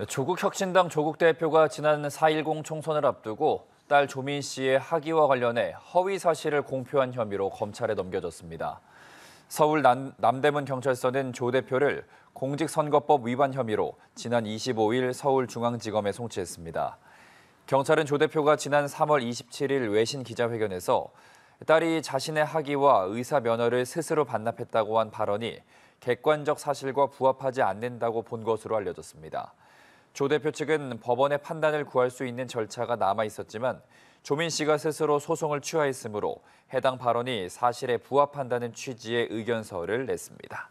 네, 조국 혁신당 조국 대표가 지난 4.10 총선을 앞두고 딸 조민 씨의 학위와 관련해 허위 사실을 공표한 혐의로 검찰에 넘겨졌습니다. 서울 남, 남대문 경찰서는 조 대표를 공직선거법 위반 혐의로 지난 25일 서울중앙지검에 송치했습니다. 경찰은 조 대표가 지난 3월 27일 외신 기자회견에서 딸이 자신의 학위와 의사 면허를 스스로 반납했다고 한 발언이 객관적 사실과 부합하지 않는다고 본 것으로 알려졌습니다. 조 대표 측은 법원의 판단을 구할 수 있는 절차가 남아 있었지만 조민 씨가 스스로 소송을 취하했으므로 해당 발언이 사실에 부합한다는 취지의 의견서를 냈습니다.